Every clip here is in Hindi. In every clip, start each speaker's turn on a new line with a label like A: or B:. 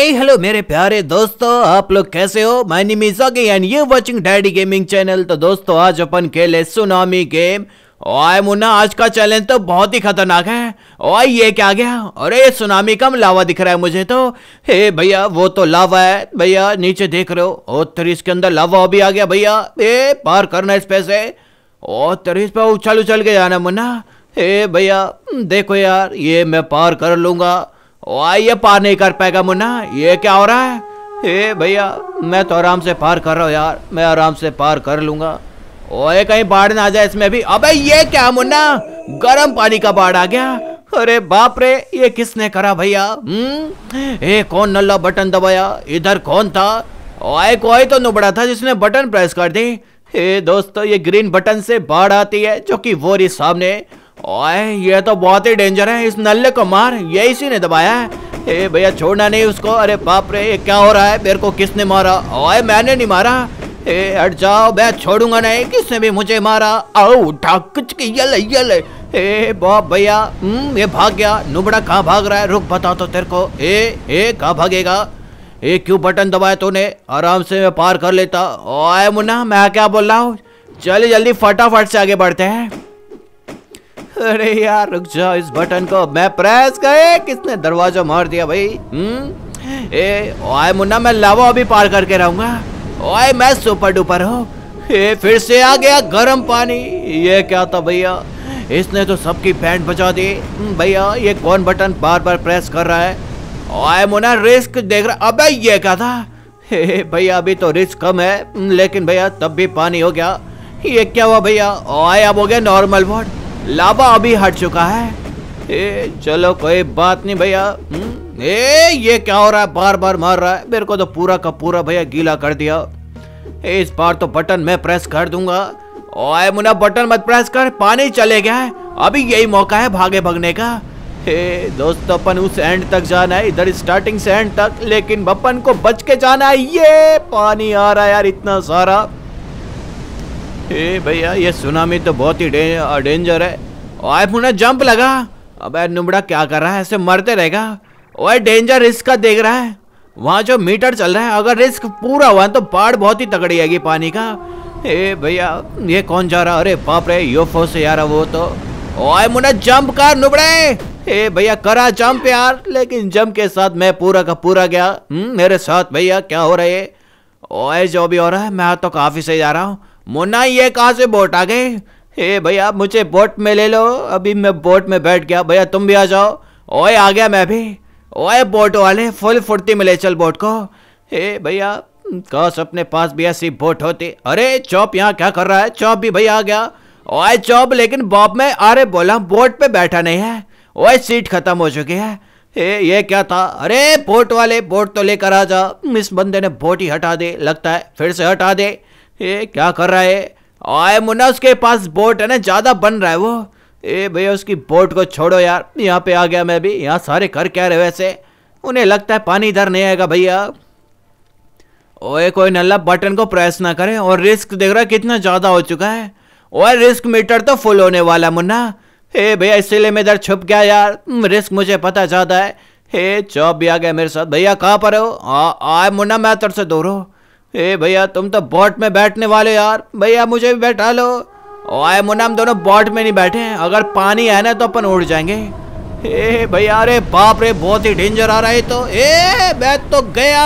A: हे हेलो मेरे प्यारे दोस्तों आप लोग कैसे हो माय नेम इज अगे and you watching daddy gaming channel तो दोस्तों आज अपन खेले सुनामी गेम ओए मुन्ना आज का चैलेंज तो बहुत ही खतरनाक है ओए ये क्या गया अरे ये सुनामी कम लावा दिख रहा है मुझे तो हे भैया वो तो लावा है भैया नीचे देख रहे हो ओ इसके अंदर लावा भी आ गया भैया ए पार करना इस पैसे ओ ओ इस पर उछल उछल के जाना मुन्ना हे भैया देखो यार ये मैं पार कर लूंगा ये पार नहीं कर पाएगा मुन्ना ये क्या हो रहा है हे भैया मैं तो आराम से पार कर रहा हूँ यार मैं आराम से पार कर लूंगा ओए कहीं बाढ़ ना आ जाए इसमें भी अबे ये क्या मुन्ना गर्म पानी का बाढ़ आ गया अरे बाप रे ये किसने करा भैया ए हम्म? कौन नल्ला बटन दबाया इधर कौन था ओए कोई तो नुबड़ा था जिसने बटन प्रेस कर दी हे दोस्तों ये ग्रीन बटन से बाढ़ आती है जो कि वो रही सामने ओए ये तो बहुत ही डेंजर है इस नल्ले को मार ये इसी ने दबाया है ए भैया छोड़ना नहीं उसको अरे बाप रे क्या हो रहा है मेरे को किसने मारा ओए मैंने नहीं मारा ए हट जाओ मैं छोड़ूंगा नहीं किसने भी मुझे मारा आओ ढाकुच यल यल ए बाप भैया हम्म, ये भाग गया नुबड़ा कहाँ भाग रहा है रुक बता तो तेरे को ए ए कहाँ भागेगा ए क्यों बटन दबाया तूने आराम से मैं पार कर लेता ओए मुन्ना मैं क्या बोल रहा हूँ चलिए जल्दी फटाफट से आगे बढ़ते हैं अरे यार रुक जाओ इस बटन को मैं प्रेस करे किसने दरवाजा मार दिया भाई हम्म? ए ओए मुन्ना मैं लावा अभी पार करके रहूंगा ओए मैं सुपर डुपर हूँ ये फिर से आ गया गर्म पानी ये क्या था भैया इसने तो सबकी पैंट बचा दी हम्म, भैया ये कौन बटन बार बार प्रेस कर रहा है ओए मुन्ना रिस्क देख रहा अबे ये क्या था भैया अभी तो रिस्क कम है हम्म, लेकिन भैया तब भी पानी हो गया ये क्या हुआ भैया ओए अब हो गया नॉर्मल वोट लाबा अभी हट चुका है ए, चलो कोई बात नहीं भैया हम्म, ए ये क्या हो रहा है बार बार मार रहा है मेरे को तो पूरा का पूरा भैया गीला कर दिया इस बार तो बटन मैं प्रेस कर दूंगा ओए मुना बटन मत प्रेस कर पानी चले गया है अभी यही मौका है भागे भगने का हे दोस्तों तो अपन उस एंड तक जाना है इधर स्टार्टिंग से एंड तक लेकिन बपन को बच के जाना है ये पानी आ रहा है यार इतना सारा ए भैया ये सुनामी तो बहुत ही डेंजर है ओए पुणे जंप लगा अब नुबड़ा क्या कर रहा है ऐसे मरते रहेगा ओए डेंजर रिस्क का देख रहा है वहाँ जो मीटर चल रहा है अगर रिस्क पूरा हुआ तो बाढ़ बहुत ही तगड़ी आएगी पानी का ए भैया ये कौन जा रहा अरे बाप रे फो से यार वो तो ओए मुन्ना जंप कर नुबड़े ए भैया करा जंप यार लेकिन जंप के साथ मैं पूरा का पूरा गया हम्म, मेरे साथ भैया क्या हो रहा है ओए जो भी हो रहा है मैं तो काफी सही जा रहा हूँ मुन्ना ये कहाँ से बोट आ गए हे भैया मुझे बोट में ले लो अभी मैं बोट में बैठ गया भैया तुम भी आ जाओ ओए आ गया मैं भी ओए बोट वाले फुल फुर्ती में चल बोट को हे भैया काश अपने पास भी ऐसी बोट होती अरे चौप यहाँ क्या कर रहा है चौप भी भैया आ गया ओए चौप लेकिन बाप में अरे बोला बोट पे बैठा नहीं है ओए सीट खत्म हो चुकी है ए, ये क्या था अरे बोट वाले बोट तो लेकर आ जा इस बंदे ने बोट ही हटा दे लगता है फिर से हटा दे ये क्या कर रहा है आए मुन्ना उसके पास बोट है ना ज़्यादा बन रहा है वो ए भैया उसकी बोट को छोड़ो यार यहाँ पे आ गया मैं भी यहाँ सारे कर क्या रहे वैसे उन्हें लगता है पानी इधर नहीं आएगा भैया ओए कोई नल्ला बटन को प्रेस ना करे और रिस्क देख रहा कितना ज़्यादा हो चुका है और रिस्क मीटर तो फुल होने वाला मुन्ना हे भैया इसीलिए मैं इधर छुप गया यार रिस्क मुझे पता ज़्यादा है हे चौप भी आ गया मेरे साथ भैया कहाँ पर हो आए मुन्ना मैं तरह से दूर हूँ ए भैया तुम तो बॉट में बैठने वाले यार भैया मुझे भी बैठा लो आए मुन्ना हम दोनों बॉट में नहीं बैठे हैं अगर पानी है ना तो अपन उड़ जाएंगे ए भैया अरे बाप रे बहुत ही डेंजर आ रहा है तो ए मैं तो गया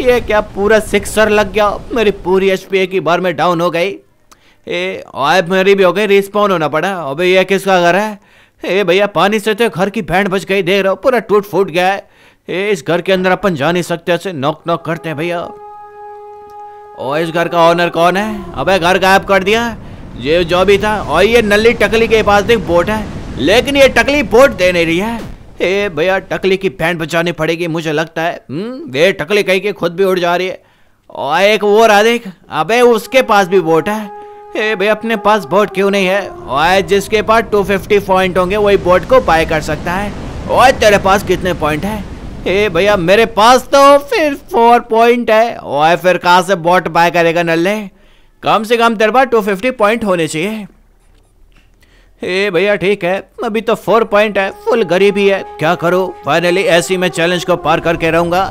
A: ये क्या पूरा सिक्सर लग गया मेरी पूरी एच पी ए की बार में डाउन हो गई ए आए मेरी भी हो गई रिस्पॉन्ड होना पड़ा अबे ये किसका घर है ए भैया पानी से तो घर की बैंड बच गई देख रहा पूरा टूट फूट गया है ए इस घर के अंदर अपन जा नहीं सकते ऐसे नॉक नॉक करते हैं भैया और इस घर का ऑनर कौन है अबे घर गायब कर दिया ये जो भी था और ये नली टकली के पास देख बोट है लेकिन ये टकली बोट दे नहीं रही है भैया टकली की पैंट बचानी पड़ेगी मुझे लगता है हम्म, वे टकली कहीं के खुद भी उड़ जा रही है और एक वो देख अबे उसके पास भी बोट है भाई अपने पास बोट क्यों नहीं है और जिसके पास 250 पॉइंट होंगे वही बोट को बाय कर सकता है और तेरे पास कितने पॉइंट है ए भैया मेरे पास तो फिर फोर पॉइंट है और फिर कहाँ से बॉट बाय करेगा नल्ले कम से कम तेरे पास टू फिफ्टी पॉइंट होने चाहिए ए भैया ठीक है अभी तो फोर पॉइंट है फुल गरीबी है क्या करो फाइनली ऐसी मैं चैलेंज को पार करके रहूँगा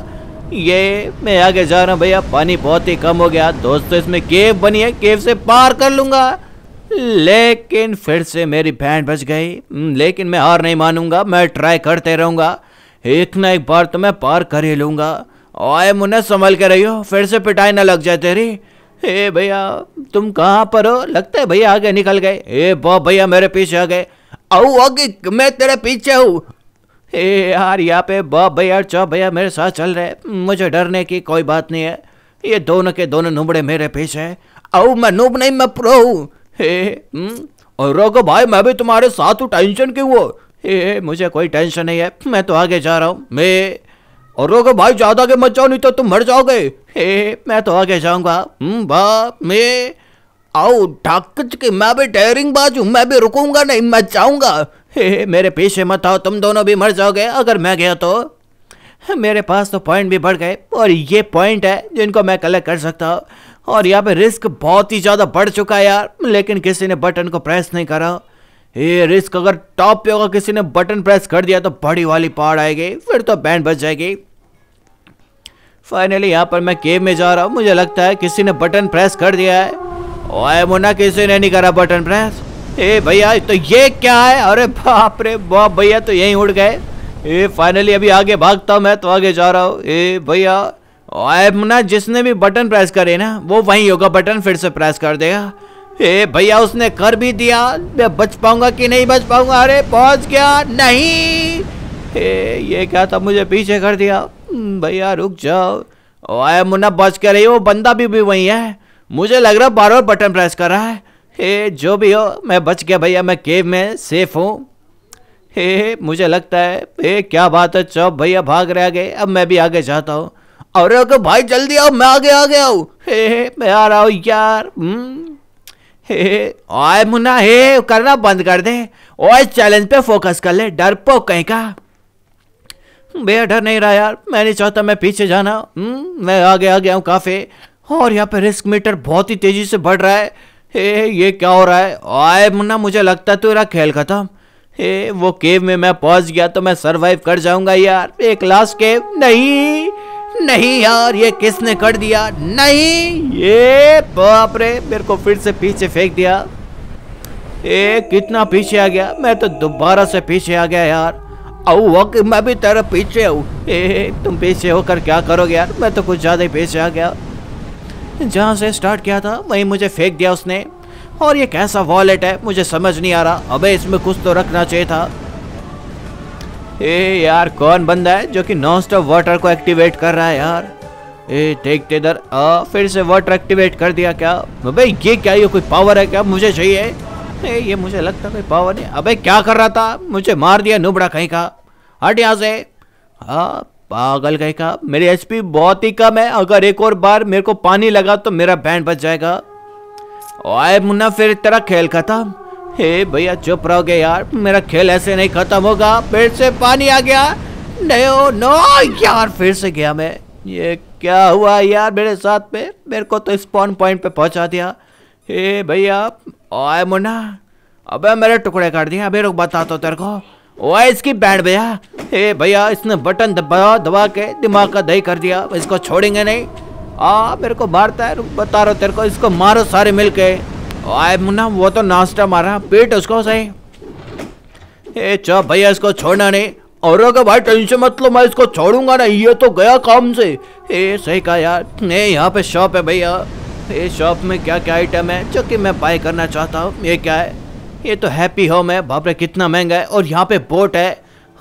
A: ये मैं आगे जा रहा हूँ भैया पानी बहुत ही कम हो गया दोस्तों इसमें केव बनी है केव से पार कर लूँगा लेकिन फिर से मेरी भैंड बच गई हम्म, लेकिन मैं हार नहीं मानूंगा मैं ट्राई करते रहूँगा एक ना एक बार तो मैं पार कर ही लूंगा आए मुन्ना संभल के रही हो फिर से पिटाई ना लग जाए तेरी हे भैया तुम कहाँ पर हो लगता है भैया आगे निकल गए हे बो भैया मेरे पीछे आ गए आओ आगे मैं तेरे पीछे हूँ हे यार यहाँ पे बा भैया चौ भैया मेरे साथ चल रहे मुझे डरने की कोई बात नहीं है ये दोनों के दोनों नुबड़े मेरे पीछे है आओ मैं नूब नहीं मैं प्रो हूँ हे हम्म? और रोको भाई मैं भी तुम्हारे साथ हूँ टेंशन क्यों हो ए मुझे कोई टेंशन नहीं है मैं तो आगे जा रहा हूँ मैं और रोगो भाई ज्यादा आगे मत जाओ नहीं तो तुम मर जाओगे हे मैं तो आगे जाऊंगा बाप हम्म, मैं आओ के मैं भी टेयरिंग बाजू मैं भी रुकूंगा नहीं मैं जाऊंगा हे मेरे पीछे मत आओ तुम दोनों भी मर जाओगे अगर मैं गया तो मेरे पास तो पॉइंट भी बढ़ गए और ये पॉइंट है जिनको मैं कलेक्ट कर सकता हूँ और यहाँ पे रिस्क बहुत ही ज़्यादा बढ़ चुका है यार लेकिन किसी ने बटन को प्रेस नहीं करा ये रिस्क अगर टॉप पे होगा किसी ने बटन प्रेस कर दिया तो बड़ी वाली पहाड़ आएगी फिर तो बैंड बच जाएगी फाइनली यहाँ पर मैं केव में जा रहा हूँ मुझे लगता है किसी ने बटन प्रेस कर दिया है ओए मुन्ना किसी ने नहीं करा बटन प्रेस ए भैया तो ये क्या है अरे बाप रे बाप भैया तो यहीं उड़ गए ए फाइनली अभी आगे भागता हूँ मैं तो आगे जा रहा हूँ ए भैया ओए मुन्ना जिसने भी बटन प्रेस करे ना वो वहीं होगा बटन फिर से प्रेस कर देगा ए भैया उसने कर भी दिया मैं बच पाऊंगा कि नहीं बच पाऊंगा अरे पहुंच गया नहीं ए, ये क्या था मुझे पीछे कर दिया हम्म, भैया रुक जाओ ओए मुन्ना बच के रही वो बंदा भी, भी वही है मुझे लग रहा बार बार बटन प्रेस कर रहा है ए, जो भी हो मैं बच गया भैया मैं केव में सेफ हूँ हे मुझे लगता है हे क्या बात है चौब भैया भाग रहे आगे अब मैं भी आगे जाता हूँ अरे भाई जल्दी आओ मैं आगे आ गया हूँ हे मैं आ रहा हूँ यार हम्म। मुन्ना हे करना बंद कर दे और चैलेंज पे फोकस कर ले डर पो कहीं का भैया हम्म, डर नहीं रहा यार मैं नहीं चाहता मैं पीछे जाना हम्म, मैं आगे आ गया हूँ काफ़ी और यहाँ पे रिस्क मीटर बहुत ही तेज़ी से बढ़ रहा है हे ये क्या हो रहा है आए मुन्ना मुझे लगता है तेरा खेल खत्म हे वो केव में मैं पहुंच गया तो मैं सरवाइव कर जाऊंगा यार एक लास्ट केव नहीं नहीं यार ये किसने कर दिया नहीं ये बाप रे मेरे को फिर से पीछे फेंक दिया ए कितना पीछे आ गया मैं तो दोबारा से पीछे आ गया यार आओ वक मैं भी तेरा पीछे हूँ ए तुम पीछे होकर क्या करोगे यार मैं तो कुछ ज़्यादा ही पीछे आ गया जहाँ से स्टार्ट किया था वहीं मुझे फेंक दिया उसने और ये कैसा वॉलेट है मुझे समझ नहीं आ रहा अबे इसमें कुछ तो रखना चाहिए था ए यार कौन बंदा है जो कि नॉन स्टॉप वाटर को एक्टिवेट कर रहा है यार ए देखते इधर आ फिर से वाटर एक्टिवेट कर दिया क्या भाई ये क्या ये कोई पावर है क्या मुझे चाहिए ए ये मुझे लगता कोई पावर नहीं अबे क्या कर रहा था मुझे मार दिया नुबड़ा कहीं का हट यहाँ से हाँ पागल कहीं का मेरी एच बहुत ही कम है अगर एक और बार मेरे को पानी लगा तो मेरा बैंड बच जाएगा और मुन्ना फिर तेरा खेल खत्म हे भैया चुप रहोगे यार मेरा खेल ऐसे नहीं खत्म होगा फिर से पानी आ गया नो नो यार फिर से गया मैं ये क्या हुआ यार मेरे साथ में मेरे को तो स्पॉन पॉइंट पे पहुंचा दिया हे भैया ओए मुन्ना अबे मेरे टुकड़े काट दिया अबे रुक बता तो तेरे को ओए इसकी बैंड भैया हे भैया इसने बटन दबा दबा के दिमाग का दही कर दिया इसको छोड़ेंगे नहीं आ मेरे को मारता है रुक बता रहा तेरे को इसको मारो सारे मिल के ओए मुन्ना वो तो नाश्ता मारा पेट उसको सही ए चो भैया इसको छोड़ना नहीं और अगर भाई टेंशन मत लो मैं इसको छोड़ूंगा ना ये तो गया काम से ए सही कहा यार नहीं यहाँ पे शॉप है भैया ये शॉप में क्या क्या आइटम है जो कि मैं बाय करना चाहता हूँ ये क्या है ये तो हैप्पी होम है बाप रे कितना महंगा है और यहाँ पे बोट है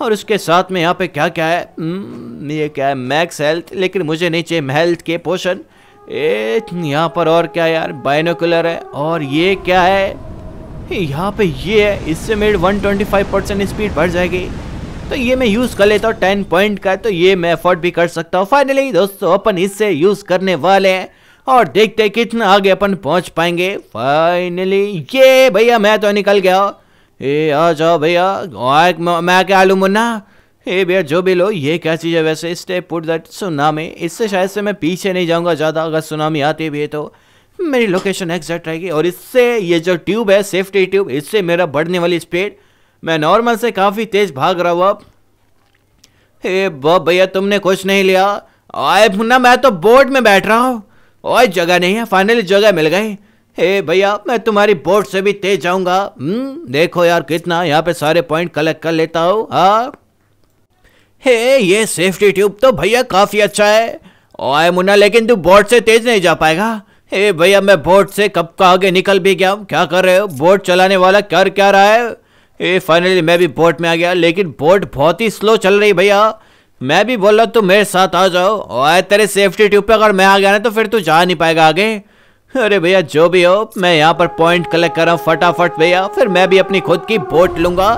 A: और उसके साथ में यहाँ पे क्या क्या है हम्म, ये क्या है मैक्स हेल्थ लेकिन मुझे नहीं चाहिए हेल्थ के पोषण ए यहाँ पर और क्या यार बायनोकुलर है और ये क्या है यहाँ पे ये है इससे मेरी 125 परसेंट स्पीड बढ़ जाएगी तो ये मैं यूज़ कर लेता हूँ टेन पॉइंट का तो ये मैं अफोर्ड भी कर सकता हूँ फाइनली दोस्तों अपन इससे यूज़ करने वाले हैं और देखते हैं कितना आगे अपन पहुँच पाएंगे फाइनली ये भैया मैं तो निकल गया ए आ जाओ भैया मैं क्या आलू मुन्ना ए भैया जो भी लो ये क्या चीज़ है वैसे स्टे पुट दैट सुनामी इससे शायद से मैं पीछे नहीं जाऊँगा ज़्यादा अगर सुनामी आती भी है तो मेरी लोकेशन एग्जैक्ट रहेगी और इससे ये जो ट्यूब है सेफ्टी ट्यूब इससे मेरा बढ़ने वाली स्पीड मैं नॉर्मल से काफ़ी तेज़ भाग रहा हूँ अब हे बब भैया तुमने कुछ नहीं लिया आए ना मैं तो बोट में बैठ रहा हूँ और जगह नहीं है फाइनली जगह मिल गई हे भैया मैं तुम्हारी बोट से भी तेज जाऊँगा हम्म, देखो यार कितना यहाँ पे सारे पॉइंट कलेक्ट कर लेता हूँ हाँ हे ये सेफ्टी ट्यूब तो भैया काफी अच्छा है ओए मुन्ना लेकिन तू बोर्ड से तेज नहीं जा पाएगा हे भैया मैं बोर्ड से कब का आगे निकल भी गया हूँ क्या कर रहे हो बोर्ड चलाने वाला कर क्या रहा है ए फाइनली मैं भी बोट में आ गया लेकिन बोट बहुत ही स्लो चल रही भैया मैं भी बोल रहा तुम मेरे साथ आ जाओ और तेरे सेफ्टी ट्यूब पे अगर मैं आ गया ना तो फिर तू जा नहीं पाएगा आगे अरे भैया जो भी हो मैं यहाँ पर पॉइंट कलेक्ट कर रहा हूँ फटाफट भैया फिर मैं भी अपनी खुद की बोट लूंगा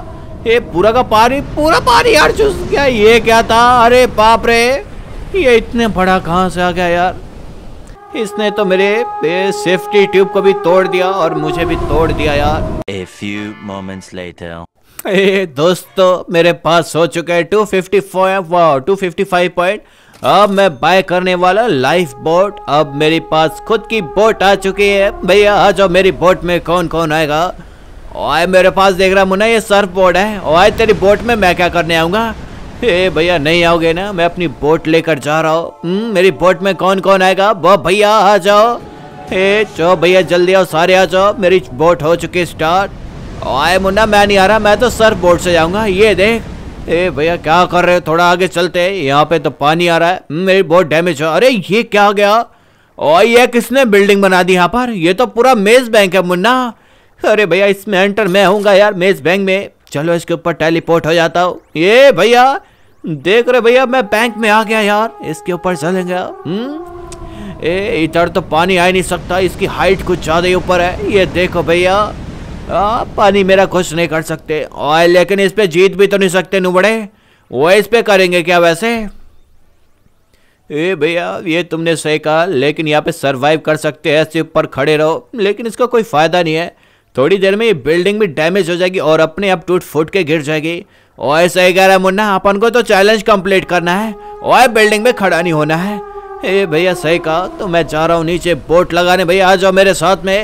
A: ये पूरा का पानी पूरा पानी यार चूस गया ये क्या था अरे बाप रे ये इतने बड़ा कहाँ से आ गया यार इसने तो मेरे सेफ्टी ट्यूब को भी तोड़ दिया और मुझे भी तोड़ दिया यार ए फ्यू मोमेंट्स लेटर ए दोस्तों मेरे पास हो चुका है two fifty five two fifty five point अब मैं बाय करने वाला लाइफ बोट अब मेरे पास खुद की बोट आ चुकी है भैया आ जाओ मेरी बोट में कौन कौन आएगा ओए मेरे पास देख रहा मुन्ना ये सर्फ बोर्ड है ओए तेरी बोट में मैं क्या करने आऊंगा हे भैया नहीं आओगे ना मैं अपनी बोट लेकर जा रहा हूँ हम्म, मेरी बोट में कौन कौन आएगा वो भैया आ जाओ हे चो भैया जल्दी आओ सारे आ जाओ मेरी बोट हो चुकी स्टार्ट ओए मुन्ना मैं नहीं आ रहा मैं तो सर्फ बोर्ड से जाऊँगा ये देख हे भैया क्या कर रहे हो थोड़ा आगे चलते यहाँ पे तो पानी आ रहा है हम्म, मेरी बोट डैमेज हो अरे ये क्या हो गया और ये किसने बिल्डिंग बना दी यहाँ पर ये तो पूरा मेज बैंक है मुन्ना अरे भैया इसमें एंटर मैं हूँगा यार मैं इस बैंक में चलो इसके ऊपर टेलीपोर्ट हो जाता हूँ ये भैया देख रहे भैया मैं बैंक में आ गया यार इसके ऊपर चलेंगे हम्म? ए इधर तो पानी आ नहीं सकता इसकी हाइट कुछ ज़्यादा ही ऊपर है ये देखो भैया पानी मेरा कुछ नहीं कर सकते और लेकिन इस पर जीत भी तो नहीं सकते नुबड़े वो इस पर करेंगे क्या वैसे ए भैया ये तुमने सही कहा लेकिन यहाँ पे सरवाइव कर सकते हैं ऐसे ऊपर खड़े रहो लेकिन इसका कोई फ़ायदा नहीं है थोड़ी देर में ये बिल्डिंग भी डैमेज हो जाएगी और अपने आप टूट फूट के गिर जाएगी ओए सही कह रहा मुन्ना अपन को तो चैलेंज कंप्लीट करना है ओए बिल्डिंग में खड़ा नहीं होना है ए भैया सही कहा तो मैं जा रहा हूँ नीचे बोट लगाने भैया आ जाओ मेरे साथ में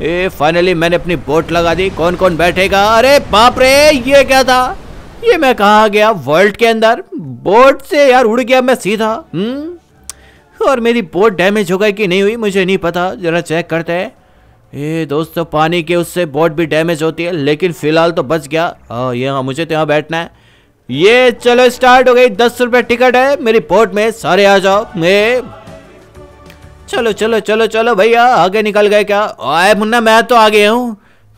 A: ए फाइनली मैंने अपनी बोट लगा दी कौन कौन बैठेगा अरे बाप रे ये क्या था ये मैं कहा गया वर्ल्ड के अंदर बोट से यार उड़ गया मैं सीधा हम्म और मेरी बोट डैमेज हो गई कि नहीं हुई मुझे नहीं पता जरा चेक करते हैं ये दोस्तों तो पानी के उससे बोट भी डैमेज होती है लेकिन फिलहाल तो बच गया आ, ये हाँ मुझे तो यहाँ बैठना है ये चलो स्टार्ट हो गई दस रुपये टिकट है मेरी बोट में सारे आ जाओ मैं चलो चलो चलो चलो भैया आगे निकल गए क्या आए मुन्ना मैं तो आगे हूँ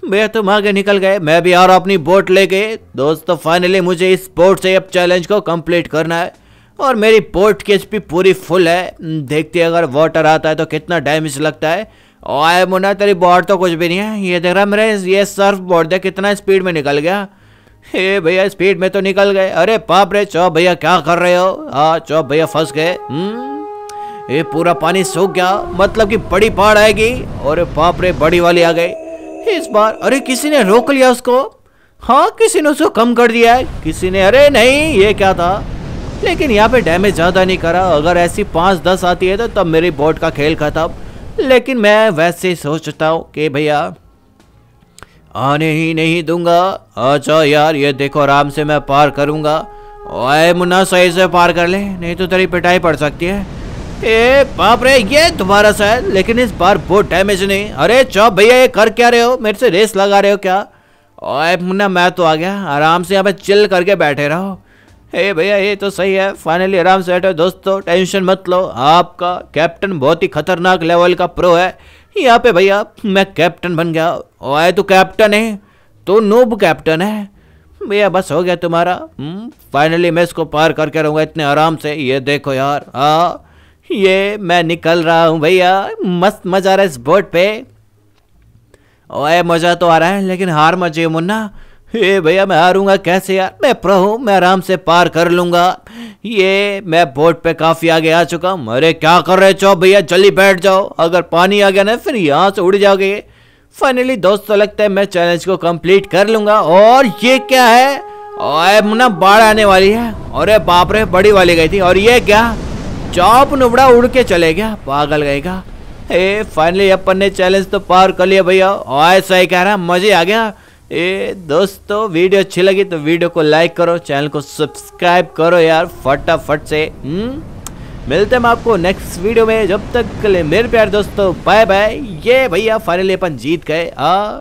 A: भैया तुम तो आगे निकल गए मैं भी आ रहा अपनी बोट लेके दोस्तों तो फाइनली मुझे इस बोट से अब चैलेंज को कम्प्लीट करना है और मेरी बोट की एच पूरी फुल है देखते अगर वाटर आता है तो कितना डैमेज लगता है ओए मुन्ना तेरी बॉर्ड तो कुछ भी नहीं है ये देख रहा मेरे ये सर्फ बोर्ड देख कितना स्पीड में निकल गया हे भैया स्पीड में तो निकल गए अरे पाप रे चौ भैया क्या कर रहे हो हाँ चौ भैया फंस गए हम्म, ये पूरा पानी सूख गया मतलब कि बड़ी पहाड़ आएगी और पाप रे बड़ी वाली आ गई इस बार अरे किसी ने रोक लिया उसको हाँ किसी ने उसको कम कर दिया है किसी ने अरे नहीं ये क्या था लेकिन यहाँ पे डैमेज ज़्यादा नहीं करा अगर ऐसी पाँच दस आती है तो तब मेरी बोट का खेल खत्म लेकिन मैं वैसे सोचता हूँ कि भैया आने ही नहीं दूंगा अच्छा यार ये देखो आराम से मैं पार करूंगा ओए मुन्ना सही से पार कर ले नहीं तो तेरी पिटाई पड़ सकती है ए बाप रे ये तुम्हारा सा है लेकिन इस बार बहुत डैमेज नहीं अरे चो भैया ये कर क्या रहे हो मेरे से रेस लगा रहे हो क्या ओए मुन्ना मैं तो आ गया आराम से यहाँ पे चिल करके बैठे रहो हे भैया ये तो सही है फाइनली आराम से बैठो दोस्तों टेंशन मत लो आपका कैप्टन बहुत ही खतरनाक लेवल का प्रो है यहाँ पे भैया मैं कैप्टन बन गया आए तो कैप्टन है तो नोब कैप्टन है भैया बस हो गया तुम्हारा फाइनली हम्म, मैं इसको पार करके रहूँगा इतने आराम से ये देखो यार हाँ ये मैं निकल रहा हूँ भैया मस्त मजा आ रहा है इस बोट पे ओए मज़ा तो आ रहा है लेकिन हार मजे मुन्ना हे भैया मैं हारूंगा कैसे यार मैं प्रो मैं आराम से पार कर लूंगा ये मैं बोट पे काफी आगे आ चुका हूँ अरे क्या कर रहे चो भैया जल्दी बैठ जाओ अगर पानी आ गया ना फिर यहाँ से उड़ जाओगे फाइनली दोस्तों तो लगता है मैं चैलेंज को कंप्लीट कर लूंगा और ये क्या है ना बाढ़ आने वाली है अरे बाप रे बड़ी वाली गई थी और ये क्या चौप नुबड़ा उड़ के चले गया पागल गएगा हे फाइनली अपन ने चैलेंज तो पार कर लिया भैया ऐसा सही कह रहा मजे आ गया ए दोस्तों वीडियो अच्छी लगी तो वीडियो को लाइक करो चैनल को सब्सक्राइब करो यार फटाफट से हम्म मिलते हैं आपको नेक्स्ट वीडियो में जब तक के लिए मेरे प्यार दोस्तों बाय बाय ये भैया फाइनली अपन जीत गए